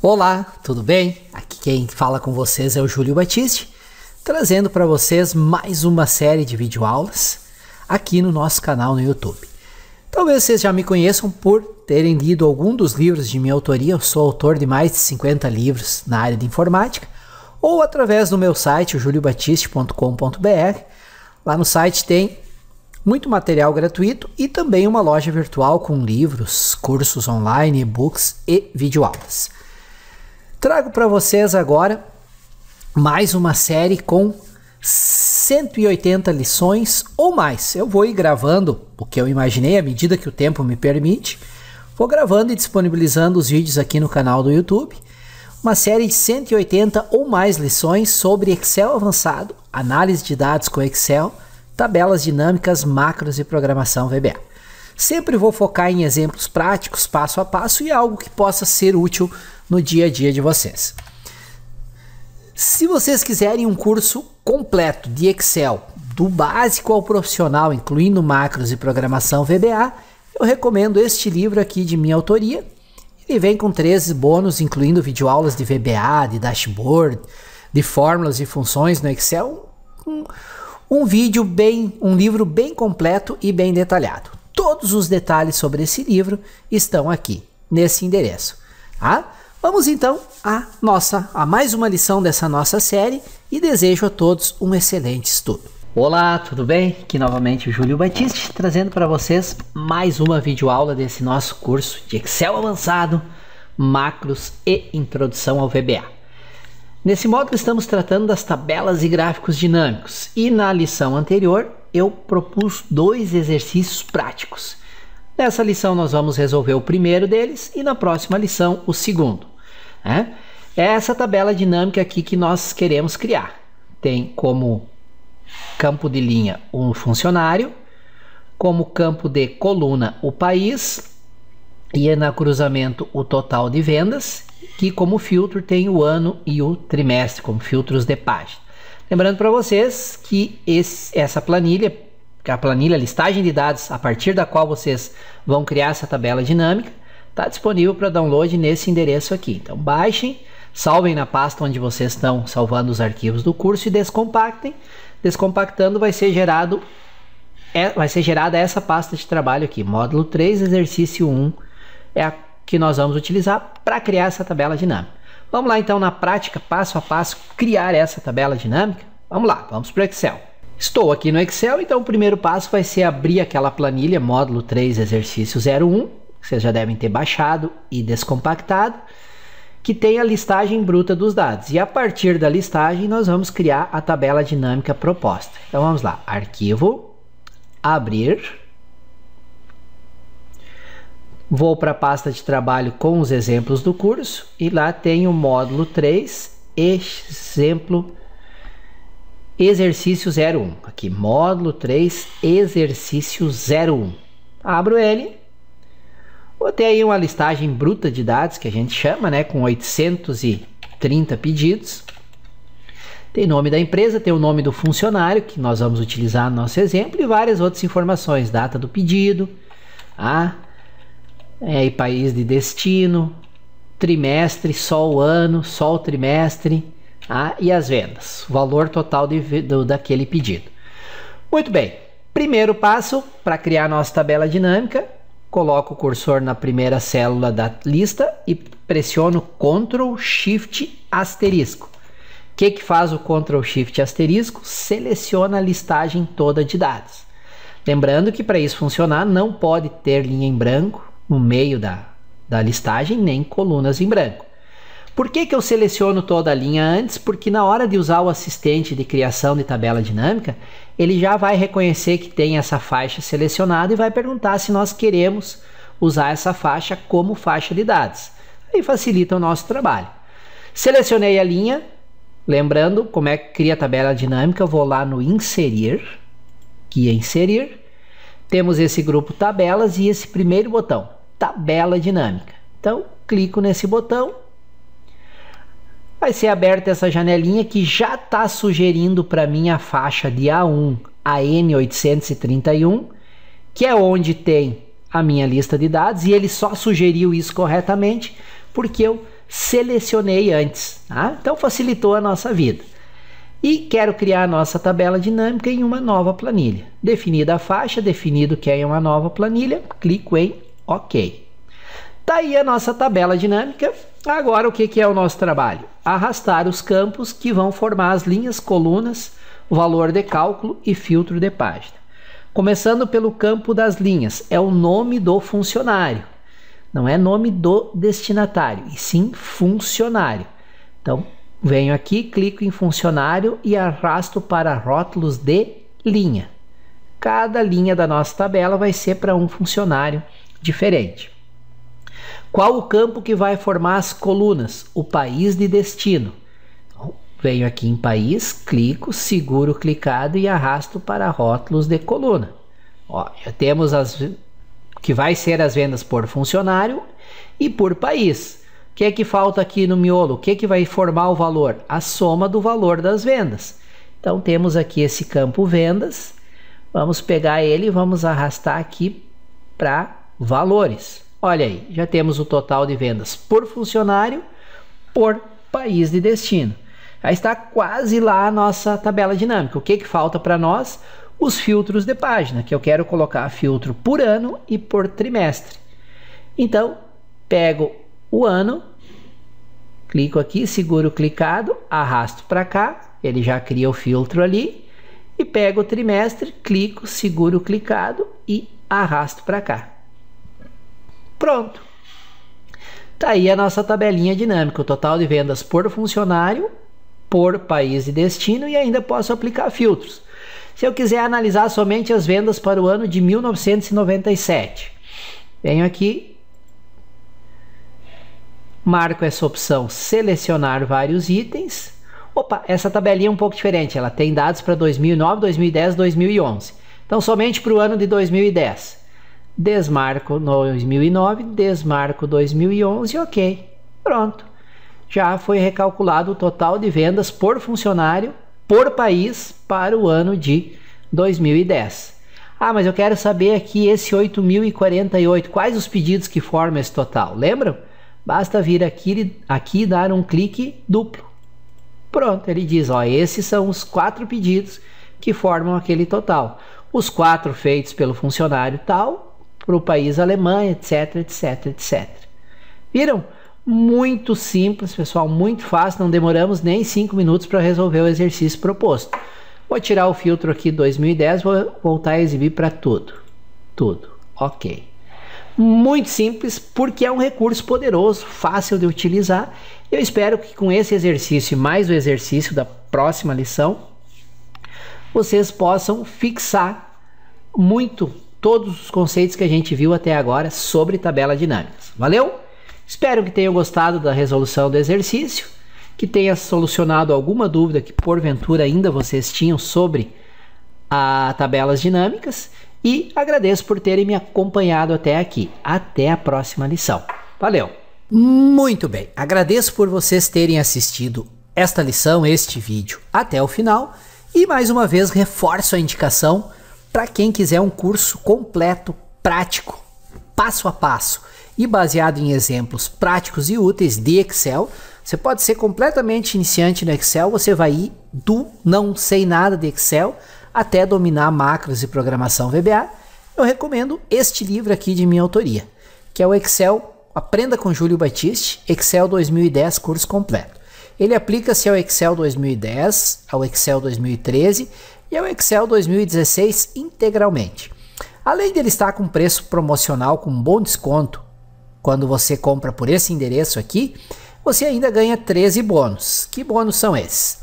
Olá, tudo bem? Aqui quem fala com vocês é o Júlio Batiste, trazendo para vocês mais uma série de videoaulas aqui no nosso canal no YouTube. Talvez vocês já me conheçam por terem lido algum dos livros de minha autoria, eu sou autor de mais de 50 livros na área de informática, ou através do meu site, juliobatiste.com.br. Lá no site tem muito material gratuito e também uma loja virtual com livros, cursos online, e-books e videoaulas. Trago para vocês agora mais uma série com 180 lições ou mais. Eu vou ir gravando o que eu imaginei à medida que o tempo me permite. Vou gravando e disponibilizando os vídeos aqui no canal do YouTube. Uma série de 180 ou mais lições sobre Excel avançado, análise de dados com Excel, tabelas dinâmicas, macros e programação VBA. Sempre vou focar em exemplos práticos, passo a passo e algo que possa ser útil no dia a dia de vocês. Se vocês quiserem um curso completo de Excel, do básico ao profissional, incluindo macros e programação VBA, eu recomendo este livro aqui de minha autoria. Ele vem com 13 bônus, incluindo videoaulas de VBA, de dashboard, de fórmulas e funções no Excel. Um, um vídeo bem, um livro bem completo e bem detalhado. Todos os detalhes sobre esse livro estão aqui nesse endereço. Tá? Vamos então a nossa a mais uma lição dessa nossa série e desejo a todos um excelente estudo. Olá, tudo bem? Aqui novamente o Júlio Batiste trazendo para vocês mais uma videoaula desse nosso curso de Excel avançado, macros e introdução ao VBA. Nesse módulo estamos tratando das tabelas e gráficos dinâmicos e na lição anterior eu propus dois exercícios práticos. Nessa lição nós vamos resolver o primeiro deles e na próxima lição o segundo. Né? É essa tabela dinâmica aqui que nós queremos criar. Tem como campo de linha um funcionário, como campo de coluna o país e é na cruzamento o total de vendas, que como filtro tem o ano e o trimestre como filtros de página. Lembrando para vocês que esse, essa planilha, a planilha a listagem de dados a partir da qual vocês vão criar essa tabela dinâmica, está disponível para download nesse endereço aqui. Então baixem, salvem na pasta onde vocês estão salvando os arquivos do curso e descompactem. Descompactando vai ser gerado é, vai ser gerada essa pasta de trabalho aqui, módulo 3, exercício 1, é a que nós vamos utilizar para criar essa tabela dinâmica. Vamos lá então na prática, passo a passo, criar essa tabela dinâmica? Vamos lá, vamos para o Excel. Estou aqui no Excel, então o primeiro passo vai ser abrir aquela planilha módulo 3 exercício 01, que vocês já devem ter baixado e descompactado, que tem a listagem bruta dos dados. E a partir da listagem nós vamos criar a tabela dinâmica proposta. Então vamos lá, arquivo, abrir, Vou para a pasta de trabalho com os exemplos do curso e lá tem o módulo 3, exemplo exercício 01. Aqui, módulo 3, exercício 01. Abro ele. Botei aí uma listagem bruta de dados que a gente chama, né, com 830 pedidos. Tem nome da empresa, tem o nome do funcionário que nós vamos utilizar no nosso exemplo e várias outras informações, data do pedido, a é, e país de destino, trimestre, só o ano, só o trimestre ah, e as vendas, o valor total de, do, daquele pedido. Muito bem, primeiro passo para criar nossa tabela dinâmica, coloco o cursor na primeira célula da lista e pressiono Ctrl Shift asterisco. O que, que faz o Ctrl Shift asterisco? Seleciona a listagem toda de dados. Lembrando que para isso funcionar não pode ter linha em branco, no meio da, da listagem, nem colunas em branco. Por que, que eu seleciono toda a linha antes? Porque na hora de usar o assistente de criação de tabela dinâmica, ele já vai reconhecer que tem essa faixa selecionada e vai perguntar se nós queremos usar essa faixa como faixa de dados. Aí facilita o nosso trabalho. Selecionei a linha, lembrando como é que cria a tabela dinâmica, eu vou lá no inserir, que inserir, temos esse grupo tabelas e esse primeiro botão, tabela dinâmica. Então, clico nesse botão. Vai ser aberta essa janelinha que já está sugerindo para mim a faixa de A1 a N831, que é onde tem a minha lista de dados, e ele só sugeriu isso corretamente porque eu selecionei antes. Tá? Então, facilitou a nossa vida. E quero criar a nossa tabela dinâmica em uma nova planilha. Definida a faixa, definido que é uma nova planilha, clico em Ok. Tá aí a nossa tabela dinâmica. Agora o que, que é o nosso trabalho? Arrastar os campos que vão formar as linhas, colunas, valor de cálculo e filtro de página. Começando pelo campo das linhas, é o nome do funcionário. Não é nome do destinatário, e sim funcionário. Então, venho aqui, clico em funcionário e arrasto para rótulos de linha. Cada linha da nossa tabela vai ser para um funcionário diferente. Qual o campo que vai formar as colunas? O país de destino. venho aqui em país, clico, seguro clicado e arrasto para rótulos de coluna. Ó, já temos as que vai ser as vendas por funcionário e por país. O que é que falta aqui no miolo? O que é que vai formar o valor? A soma do valor das vendas. Então temos aqui esse campo vendas. Vamos pegar ele e vamos arrastar aqui para valores. Olha aí, já temos o total de vendas por funcionário por país de destino. Já está quase lá a nossa tabela dinâmica. O que, que falta para nós? Os filtros de página, que eu quero colocar filtro por ano e por trimestre. Então, pego o ano, clico aqui, seguro clicado, arrasto para cá, ele já cria o filtro ali, e pego o trimestre, clico, seguro clicado e arrasto para cá. Pronto. Tá aí a nossa tabelinha dinâmica, o total de vendas por funcionário, por país e destino e ainda posso aplicar filtros. Se eu quiser analisar somente as vendas para o ano de 1997, venho aqui, marco essa opção selecionar vários itens. Opa, essa tabelinha é um pouco diferente, ela tem dados para 2009, 2010, 2011. Então somente para o ano de 2010 desmarco 2009, desmarco 2011, ok, pronto. Já foi recalculado o total de vendas por funcionário por país para o ano de 2010. Ah, mas eu quero saber aqui esse 8.048, quais os pedidos que formam esse total, lembram? Basta vir aqui, aqui e dar um clique duplo. Pronto, ele diz, ó, esses são os quatro pedidos que formam aquele total. Os quatro feitos pelo funcionário tal para o país Alemanha, etc, etc, etc. Viram? Muito simples, pessoal, muito fácil, não demoramos nem 5 minutos para resolver o exercício proposto. Vou tirar o filtro aqui 2010, vou voltar a exibir para tudo. Tudo, ok. Muito simples, porque é um recurso poderoso, fácil de utilizar. Eu espero que com esse exercício e mais o exercício da próxima lição, vocês possam fixar muito todos os conceitos que a gente viu até agora sobre tabela dinâmicas. Valeu? Espero que tenham gostado da resolução do exercício, que tenha solucionado alguma dúvida que porventura ainda vocês tinham sobre a tabelas dinâmicas e agradeço por terem me acompanhado até aqui. Até a próxima lição. Valeu! Muito bem, agradeço por vocês terem assistido esta lição, este vídeo até o final e mais uma vez reforço a indicação para quem quiser um curso completo, prático, passo a passo e baseado em exemplos práticos e úteis de Excel. Você pode ser completamente iniciante no Excel, você vai ir do não sei nada de Excel até dominar macros e programação VBA. Eu recomendo este livro aqui de minha autoria, que é o Excel Aprenda com Júlio Batiste, Excel 2010 curso completo. Ele aplica-se ao Excel 2010, ao Excel 2013 e é o Excel 2016 integralmente. Além de ele estar com preço promocional com bom desconto, quando você compra por esse endereço aqui, você ainda ganha 13 bônus. Que bônus são esses?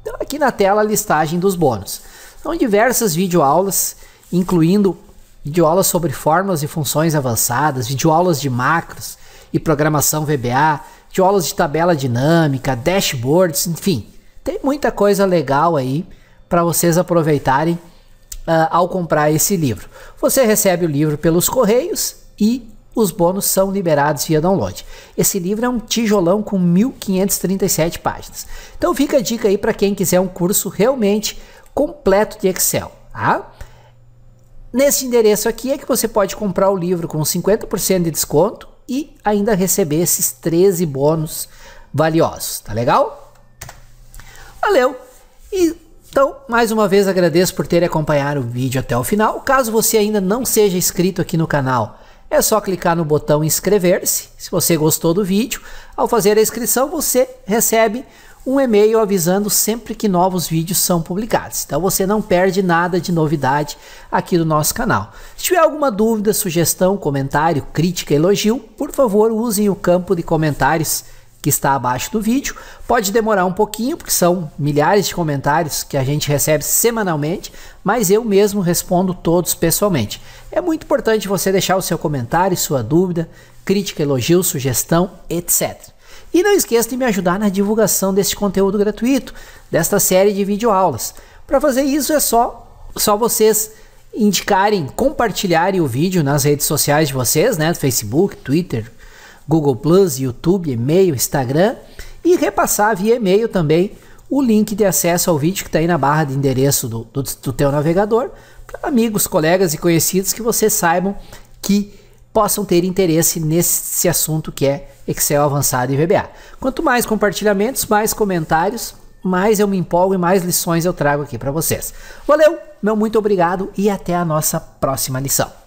Então aqui na tela a listagem dos bônus. São diversas videoaulas, incluindo videoaulas sobre fórmulas e funções avançadas, videoaulas de macros e programação VBA, videoaulas de tabela dinâmica, dashboards, enfim. Tem muita coisa legal aí para vocês aproveitarem uh, ao comprar esse livro. Você recebe o livro pelos correios e os bônus são liberados via download. Esse livro é um tijolão com 1537 páginas. Então fica a dica aí para quem quiser um curso realmente completo de Excel, tá? Nesse endereço aqui é que você pode comprar o livro com 50% de desconto e ainda receber esses 13 bônus valiosos, tá legal? Valeu! E então, mais uma vez agradeço por ter acompanhado o vídeo até o final. Caso você ainda não seja inscrito aqui no canal, é só clicar no botão inscrever-se. Se você gostou do vídeo, ao fazer a inscrição você recebe um e-mail avisando sempre que novos vídeos são publicados. Então você não perde nada de novidade aqui do nosso canal. Se tiver alguma dúvida, sugestão, comentário, crítica, elogio, por favor usem o campo de comentários que está abaixo do vídeo. Pode demorar um pouquinho, porque são milhares de comentários que a gente recebe semanalmente, mas eu mesmo respondo todos pessoalmente. É muito importante você deixar o seu comentário, sua dúvida, crítica, elogio, sugestão, etc. E não esqueça de me ajudar na divulgação deste conteúdo gratuito, desta série de videoaulas. Para fazer isso é só, só vocês indicarem, compartilharem o vídeo nas redes sociais de vocês, né? Facebook, Twitter, Google Plus, YouTube, e-mail, Instagram e repassar via e-mail também o link de acesso ao vídeo que está aí na barra de endereço do, do, do teu navegador para amigos, colegas e conhecidos que você saibam que possam ter interesse nesse assunto que é Excel avançado e VBA. Quanto mais compartilhamentos, mais comentários, mais eu me empolgo e mais lições eu trago aqui para vocês. Valeu, meu muito obrigado e até a nossa próxima lição.